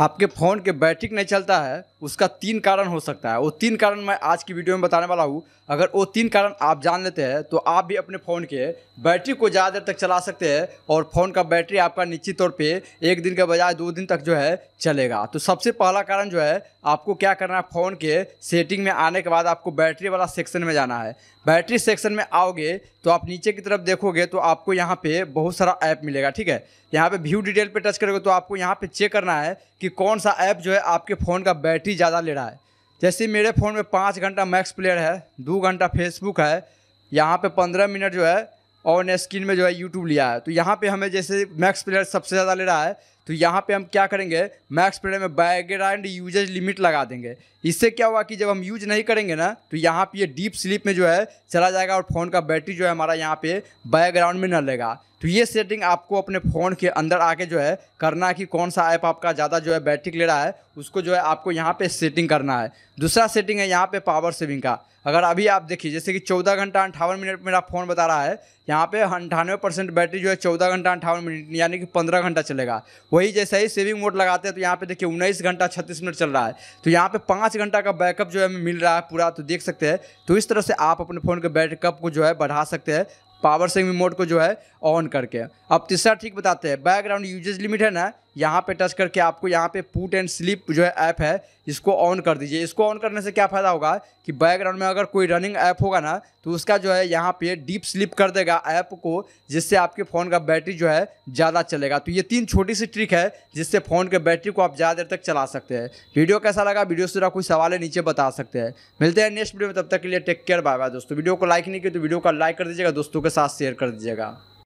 आपके फ़ोन के बैटरी नहीं चलता है उसका तीन कारण हो सकता है वो तीन कारण मैं आज की वीडियो में बताने वाला हूँ अगर वो तीन कारण आप जान लेते हैं तो आप भी अपने फ़ोन के बैटरी को ज़्यादा देर तक चला सकते हैं और फ़ोन का बैटरी आपका निश्चित तौर पे एक दिन के बजाय दो दिन तक जो है चलेगा तो सबसे पहला कारण जो है आपको क्या करना है फ़ोन के सेटिंग में आने के बाद आपको बैटरी वाला सेक्शन में जाना है बैटरी सेक्शन में आओगे तो आप नीचे की तरफ देखोगे तो आपको यहाँ पर बहुत सारा ऐप मिलेगा ठीक है यहाँ पर व्यू डिटेल पर टच करोगे तो आपको यहाँ पर चेक करना है कि कौन सा ऐप जो है आपके फ़ोन का बैटरी ही ज़्यादा ले रहा है जैसे मेरे फ़ोन में पाँच घंटा मैक्स प्लेयर है दो घंटा फेसबुक है यहाँ पे पंद्रह मिनट जो है और ने स्क्रीन में जो है यूट्यूब लिया है तो यहाँ पे हमें जैसे मैक्स प्लेयर सबसे ज़्यादा ले रहा है तो यहाँ पे हम क्या करेंगे मैक्स प्रेड में बैकग्राउंड यूजेज लिमिट लगा देंगे इससे क्या हुआ कि जब हम यूज नहीं करेंगे ना तो यहाँ पे ये डीप स्लीप में जो है चला जाएगा और फ़ोन का बैटरी जो है हमारा यहाँ पे बैकग्राउंड में न लेगा तो ये सेटिंग आपको अपने फ़ोन के अंदर आके जो है करना है कि कौन सा ऐप आपका ज़्यादा जो है बैटरी ले रहा है उसको जो है आपको यहाँ पे सेटिंग करना है दूसरा सेटिंग है यहाँ पे पावर सेविंग का अगर अभी आप देखिए जैसे कि चौदह घंटा अंठावन मिनट मेरा फ़ोन बता रहा है यहाँ पे अंठानवे परसेंट बैटरी जो है चौदह घंटा अंठावन मिनट यानी कि पंद्रह घंटा चलेगा वो वही जैसे ही सेविंग मोड लगाते हैं तो यहाँ पे देखिए उन्नीस घंटा छत्तीस मिनट चल रहा है तो यहाँ पे पाँच घंटा का बैकअप जो है मिल रहा है पूरा तो देख सकते हैं तो इस तरह से आप अपने फ़ोन के बैकअप को जो है बढ़ा सकते हैं पावर सेविंग मोड को जो है ऑन करके अब तीसरा ठीक बताते हैं बैकग्राउंड यूजेज लिमिट है ना यहाँ पे टच करके आपको यहाँ पे पुट एंड स्लिप जो है ऐप है इसको ऑन कर दीजिए इसको ऑन करने से क्या फ़ायदा होगा कि बैकग्राउंड में अगर कोई रनिंग ऐप होगा ना तो उसका जो है यहाँ पे डीप स्लिप कर देगा ऐप को जिससे आपके फ़ोन का बैटरी जो है ज़्यादा चलेगा तो ये तीन छोटी सी ट्रिक है जिससे फ़ोन के बैटरी को आप ज़्यादा देर तक चला सकते हैं वीडियो कैसा लगा वीडियो से कोई सवाल है नीचे बता सकते हैं मिलते हैं नेक्स्ट वीडियो में तब तक के लिए टेक केयर बाय बाय दोस्तों वीडियो को लाइक नहीं किया तो वीडियो का लाइक कर दीजिएगा दोस्तों के साथ शेयर कर दीजिएगा